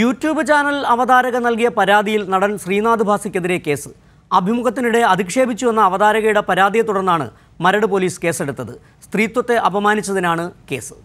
YouTube channel അവതാരക നൽകിയ പരാതിയിൽ നടൻ ശ്രീനാഥ് ഭാസിക്കെതിരെ കേസ് അഭിമുഖത്തിനിടെ അധിക്ഷേപിച്ചുവെന്ന അവതാരകയുടെ പരാതിയെ തുടർന്നാണ് മരട് പോലീസ് കേസെടുത്തത് സ്ത്രീത്വത്തെ അപമാനിച്ചതിനാണ് കേസ്